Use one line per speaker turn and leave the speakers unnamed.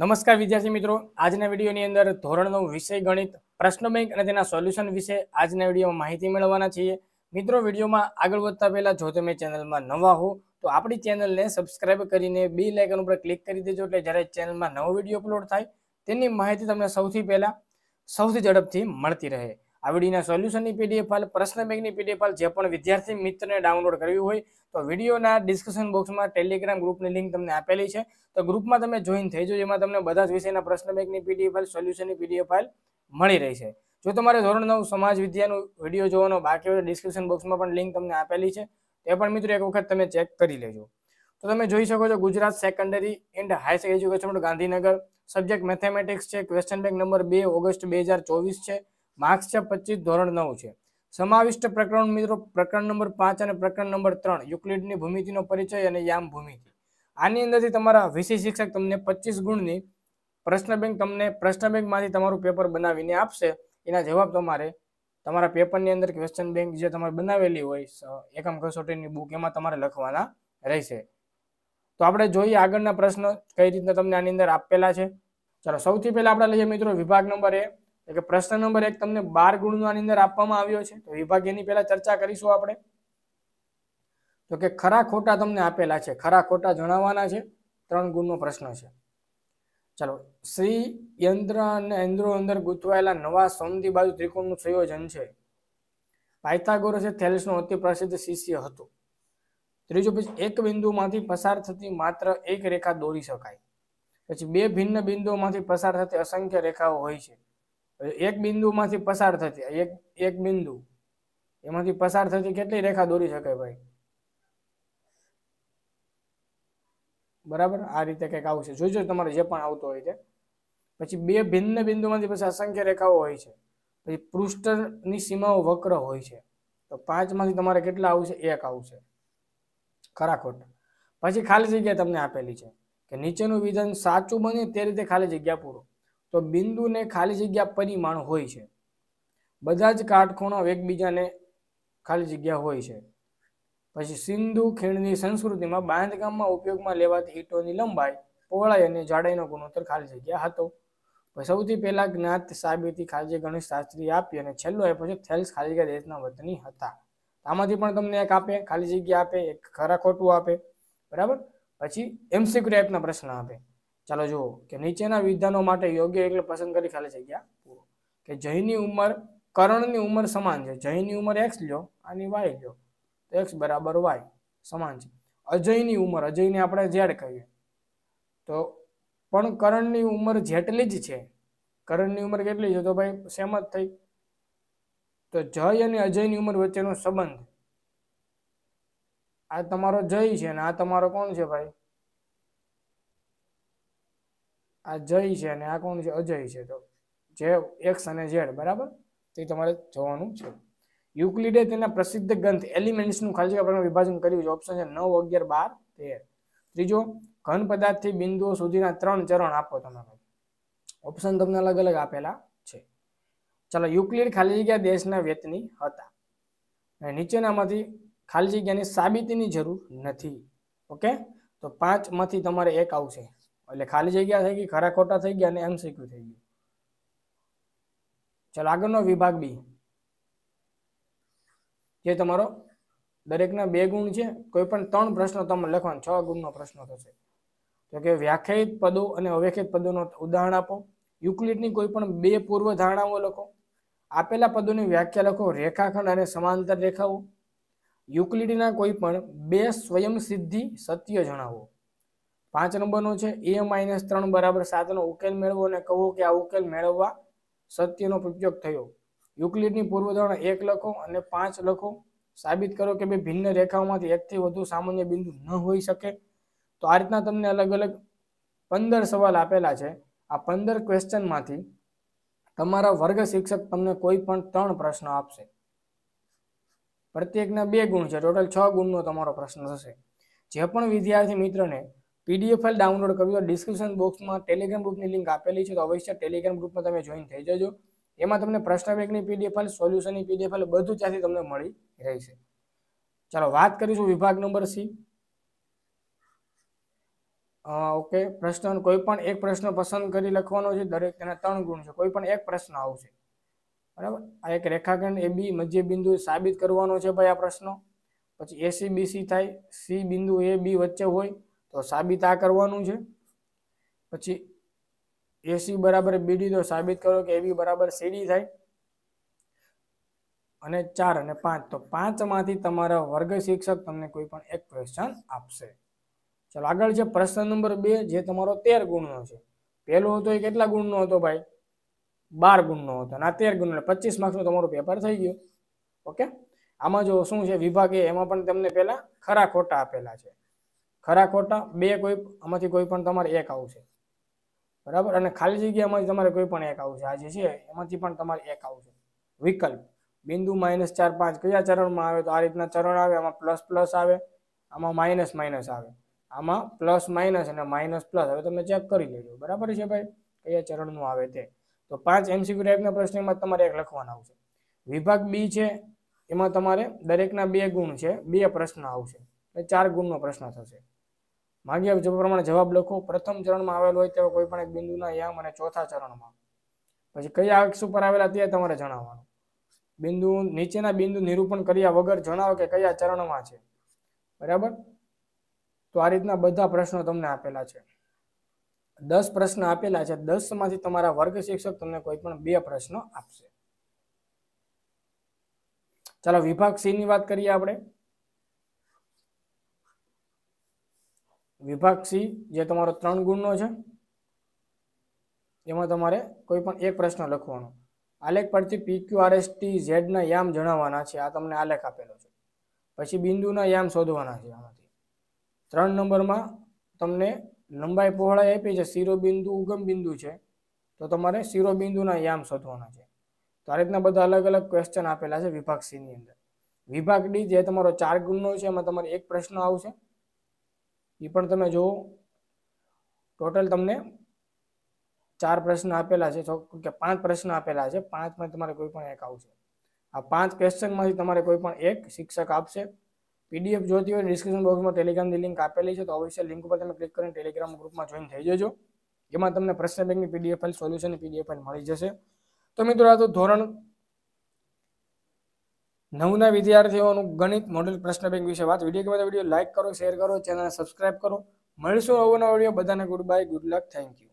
નમસ્કાર વિદ્યાર્થી મિત્રો આજના વિડીયોની અંદર ધોરણ વિષય ગણિત પ્રશ્ન બેંક અને તેના સોલ્યુશન વિશે આજના વિડીયોમાં માહિતી મેળવવાના છીએ મિત્રો વિડીયોમાં આગળ વધતા પહેલાં જો તમે ચેનલમાં નવા હો તો આપણી ચેનલને સબસ્ક્રાઇબ કરીને બે લાઇકન ઉપર ક્લિક કરી દેજો એટલે જ્યારે ચેનલમાં નવો વિડીયો અપલોડ થાય તેની માહિતી તમને સૌથી પહેલાં સૌથી ઝડપથી મળતી રહે આવડીના સોલ્યુશનની પીડીએફ ફાઇલ પ્રશ્ન બેંકની પીડીએફ ફાઇલ જે પણ વિદ્યાર્થી મિત્રને ડાઉનલોડ કરવી હોય તો વિડીયોના ડિસ્કશન બોક્સમાં ટેલિગ્રામ ગ્રુપની લિંક તમને આપેલી છે તો ગ્રુપમાં તમે જોઈન થઈ જો જેમાં તમને બધા જ વિષયના પ્રશ્ન બેંકની પીડીએફ ફાઇલ સોલ્યુશનની પીડીએફ ફાઇલ મળી રહી છે જો તમારે ધોરણ નવ સમાજ વિદ્યાનું વિડીયો જોવાનો બાકી હોય ડિસ્ક્રિપ્શન બોક્સમાં પણ લિંક તમને આપેલી છે તે પણ મિત્રો એક વખત તમે ચેક કરી લેજો તો તમે જોઈ શકો છો Gujarat Secondary and Higher Education Gandhinagar subject mathematics છે ક્વેશ્ચન બેંક નંબર બે ઓગસ્ટ બે છે માર્ક્સ છે પચીસ ધોરણ નવ છે સમાવિષ્ટ પ્રકરણ મિત્રો પ્રકરણ નંબર પાંચ અને પ્રકરણ નંબર ત્રણ યુક્લિડની ભૂમિતિનો પરિચય અને યામ ભૂમિતિ આની અંદરથી તમારા વિષય શિક્ષક તમને પચીસ ગુણની પ્રશ્ન બેંક તમને પ્રશ્ન બેંકમાંથી તમારું પેપર બનાવીને આપશે એના જવાબ તમારે તમારા પેપરની અંદર ક્વેશ્ચન બેંક જે તમારે બનાવેલી હોય એકમ કસોટીની બુક એમાં તમારે લખવાના રહેશે તો આપણે જોઈએ આગળના પ્રશ્ન કઈ રીતના તમને આની અંદર આપેલા છે ચાલો સૌથી પહેલા આપણે લઈએ મિત્રો વિભાગ નંબર એ એટલે કે પ્રશ્ન નંબર એક તમને બાર ગુણનો આની અંદર આપવામાં આવ્યો છે તો વિભાગ એની પહેલા ચર્ચા કરીશું આપણે તો કે ખરા ખોટા તમને આપેલા છે ખરા ખોટા જણાવવાના છે ત્રણ ગુણનો પ્રશ્ન છે ચાલો શ્રી યંત્ર અને ઇન્દ્રો અંદર ગૂંથવાયેલા નવા સોમથી બાજુ ત્રિકોણનું સંયોજન છે પાયથાગોરસ એ થેલ્સનો અતિ પ્રસિદ્ધ શિષ્ય હતો ત્રીજું પછી એક બિંદુમાંથી પસાર થતી માત્ર એક રેખા દોરી શકાય પછી બે ભિન્ન બિંદુઓમાંથી પસાર થતી અસંખ્ય રેખાઓ હોય છે એક બિંદુમાંથી પસાર થતી એક એક બિંદુ એમાંથી પસાર થતી કેટલી રેખા દોરી શકે ભાઈ બરાબર આ રીતે કંઈક આવશે જોઈજો તમારે જે પણ આવતો હોય છે પછી બે ભિન્ન બિંદુમાંથી પછી અસંખ્ય રેખાઓ હોય છે પછી પૃષ્ઠની સીમાઓ વક્ર હોય છે તો પાંચમાંથી તમારે કેટલા આવશે એક આવશે ખરાખોટ પછી ખાલી જગ્યા તમને આપેલી છે કે નીચેનું વિધાન સાચું બને તે રીતે ખાલી જગ્યા પૂરો તો બિંદુને ખાલી જગ્યા પરિમાણ હોય છે બધા જ કાટખૂણો એકબીજાને ખાલી જગ્યા હોય છે પછી સિંધુ ખીણની સંસ્કૃતિમાં બાંધકામમાં ઉપયોગમાં લેવાતી ઈંટોની લંબાઈ પહોળાઈ અને જાડાઈનો ગુણોત્તર ખાલી જગ્યા હતો સૌથી પહેલા જ્ઞાત સાબિતી ખાલી ગણેશ શાસ્ત્રી આપી અને છેલ્લો એ પછી થેલ્સ ખાલી જગ્યા દેશના વતની હતા આમાંથી પણ તમને એક આપે ખાલી જગ્યા આપે એક ખરા ખોટું આપે બરાબર પછી એમસીક્યુ ટાઈપના પ્રશ્ન આપે ચાલો જુઓ કે નીચેના વિધાનો માટે યોગ્ય એટલે પસંદ કરી ખાલી જગ્યા પૂરો કે જયની ઉંમર કરણની ઉંમર સમાન છે જયની ઉંમર એક્સ લો આની વાય લો તો એક્સ બરાબર વાય સમાન છે અજયની ઉંમર અજયને આપણે ઝેડ કહીએ તો પણ કરણની ઉંમર જેટલી જ છે કરણની ઉંમર કેટલી છે તો ભાઈ સેમ જ થઈ તો જય અને અજયની ઉંમર વચ્ચેનો સંબંધ આ તમારો જય છે અને આ તમારો કોણ છે ભાઈ આ જય છે અને આ કોણ છે અજય છે તો જે એક્સ અને ઝેડ બરાબર તે તમારે જોવાનું છે યુક્લિડે તેના પ્રસિદ્ધ ગ્રંથ એલિમેન્ટ્સનું ખાલી આપણે વિભાજન કર્યું છે ઓપ્શન છે નવ અગિયાર બાર તેર ત્રીજો ઘન પદાર્થથી બિંદુઓ સુધીના ત્રણ ચરણ આપો તમારે ઓપ્શન તમને અલગ અલગ આપેલા છે ચાલો યુક્લિડ ખાલી જગ્યા દેશના વેતની હતા અને નીચેનામાંથી ખાલી જગ્યાની સાબિતીની જરૂર નથી ઓકે તો પાંચમાંથી તમારે એક આવશે એટલે ખાલી જગ્યા થઈ ગઈ ખરા ખોટા થઈ ગયા અને એમસીક્યુ થઈ ગયું ચાલો આગળનો વિભાગ બી જે તમારો દરેકના બે ગુણ છે કોઈ પણ ત્રણ પ્રશ્નો તમે લખવાનો છ ગુણનો પ્રશ્ન થશે તો કે વ્યાખ્યાયિત પદો અને અવ્યાખ્યાયિત પદોનો ઉદાહરણ આપો યુક્લિડની કોઈ પણ બે પૂર્વ ધારણાઓ લખો આપેલા પદોની વ્યાખ્યા લખો રેખાખંડ અને સમાંતર રેખાઓ યુક્લિડના કોઈ પણ બે સ્વયંસિદ્ધિ સત્ય જણાવો પાંચ નંબરનો છે એ માઇનસ ત્રણ બરાબર સાતનો ઉકેલ મેળવો અને કહો કે આ ઉકેલ મેળવવા સત્યનો ઉપયોગ થયો યુક્લિડની પૂર્વધારણા એક લખો અને પાંચ લખો સાબિત કરો કે ભાઈ ભિન્ન રેખાઓમાંથી એકથી વધુ સામાન્ય બિંદુ ન હોઈ શકે તો આ રીતના તમને અલગ અલગ પંદર સવાલ આપેલા છે આ પંદર ક્વેશ્ચનમાંથી તમારા વર્ગ શિક્ષક તમને કોઈ પણ ત્રણ પ્રશ્ન આપશે પ્રત્યેકના બે ગુણ છે ટોટલ છ ગુણનો તમારો પ્રશ્ન થશે જે પણ વિદ્યાર્થી મિત્રને પીડીએફ ફાઇલ ડાઉનલોડ કરવી તો ડિસ્ક્રિપ્શન બોક્સમાં ટેલિગ્રામ ગ્રુપની લિંક આપેલી છે તો અવશ્ય ટેલિગ્રામ ગ્રુપમાં તમે જોઈન થઈ જજો એમાં તમને પ્રશ્ન બેંકની પીડીએફ ફાઇલ સોલ્યુશનની પીડીએફ ફાઇલ બધું ત્યાંથી તમને મળી રહેશે ચાલો વાત કરીશું વિભાગ નંબર સી ઓકે પ્રશ્ન કોઈ પણ એક પ્રશ્ન પસંદ કરી લખવાનો છે દરેક તેના ત્રણ ગુણ છે કોઈ પણ એક પ્રશ્ન આવશે બરાબર આ એક રેખાખંડ એ બી મધ્ય બિંદુ સાબિત કરવાનો છે ભાઈ આ પ્રશ્નો પછી એસી બીસી થાય સી બિંદુ એ બી વચ્ચે હોય તો સાબિત આ કરવાનું છે પછી એસી બરાબર બીડી તો સાબિત કરો કે એવી બરાબર સીડી થાય અને ચાર અને પાંચ તો પાંચમાંથી તમારા વર્ગ શિક્ષક તમને કોઈ પણ એક ક્વેશ્ચન આપશે ચાલો આગળ છે પ્રશ્ન નંબર બે જે તમારો તેર ગુણનો છે પહેલો હતો એ કેટલા ગુણનો હતો ભાઈ બાર ગુણનો હતો અને આ તેર ગુણ એટલે પચીસ માર્ક્સનું તમારું પેપર થઈ ગયું ઓકે આમાં જો શું છે વિભાગ એમાં પણ તમને પહેલાં ખરા ખોટા આપેલા છે ખરા ખોટા બે કોઈ આમાંથી કોઈ પણ તમારે એક આવશે બરાબર અને ખાલી જગ્યામાંથી તમારે કોઈ પણ એક આવશે આ જે છે એમાંથી પણ તમારે એક આવશે વિકલ્પ બિંદુ માઇનસ ચાર પાંચ કયા ચરણમાં આવે તો આ રીતના ચરણ આવે આમાં પ્લસ પ્લસ આવે આમાં માઇનસ માઇનસ આવે આમાં પ્લસ માઇનસ અને માઇનસ પ્લસ હવે તમે ચેક કરી લેજો બરાબર છે ભાઈ કયા ચરણનું આવે તે તો પાંચ એમસીક્યુ ટાઈપના પ્રશ્નમાં તમારે એક લખવાના આવશે વિભાગ બી છે એમાં તમારે દરેકના બે ગુણ છે બે પ્રશ્ન આવશે એટલે ચાર ગુણનો પ્રશ્ન થશે માંગ્યા જવાબ પ્રમાણે જવાબ લખો પ્રથમ ચરણમાં આવેલ હોય તેવા કોઈ પણ એક બિંદુના યામ અને ચોથા ચરણમાં પછી કયા અક્ષ ઉપર આવેલા તે તમારે જણાવવાનું બિંદુ નીચેના બિંદુ નિરૂપણ કર્યા વગર જણાવો કે કયા ચરણમાં છે બરાબર તો આ રીતના બધા પ્રશ્નો તમને આપેલા છે દસ પ્રશ્ન આપેલા છે દસમાંથી તમારા વર્ગ શિક્ષક તમને કોઈ પણ બે પ્રશ્નો આપશે ચાલો વિભાગ સી ની વાત કરીએ આપણે વિભાગ સી જે તમારો ત્રણ ગુણનો છે એમાં તમારે કોઈ પણ એક પ્રશ્ન લખવાનો આલેખ પરથી P Q R S T ઝેડના યામ જણાવવાના છે આ તમને આલેખ આપેલો છે પછી બિંદુના યામ શોધવાના છે આમાંથી ત્રણ નંબરમાં તમને લંબાઈ પહોળાઈ આપી છે શિરોબિંદુ ઉગમ બિંદુ છે તો તમારે શિરોબિંદુના યામ શોધવાના છે તો આ રીતના બધા અલગ અલગ ક્વેશ્ચન આપેલા છે વિભાગ સીની અંદર વિભાગ ડી જે તમારો ચાર ગુણનો છે એમાં તમારે એક પ્રશ્ન આવશે એ પણ તમે જુઓ ટોટલ તમને ચાર પ્રશ્ન આપેલા છે કે પાંચ પ્રશ્ન આપેલા છે પાંચમાં તમારે કોઈ પણ એક આવશે આ પાંચ ક્વેશ્ચનમાંથી તમારે કોઈ પણ એક શિક્ષક આપશે પીડીએફ જોતી હોય ડિસ્ક્રિપ્શન બોક્સમાં ટેલિગ્રામની લિંક આપેલી છે તો અવશ્ય લિંક ઉપર તમે ક્લિક કરીને ટેલિગ્રામ ગ્રુપમાં જોઈન થઈ જજો એમાં તમને પ્રશ્ન બેંકની પીડીએફ ફાઇલ સોલ્યુશનની પીડીએફ ફાઇલ મળી જશે તો મિત્રો આ તો ધોરણ નવના વિદ્યાર્થીઓનું ગણિત મોડેલ પ્રશ્ન બેંક વિશે વાત વિડીયો ગમે તો વિડીયો લાઇક કરો શેર કરો ચેનલ સબસ્ક્રાઇબ કરો મળીશું નવો નવો વિડીયો બધાને good bye good luck thank you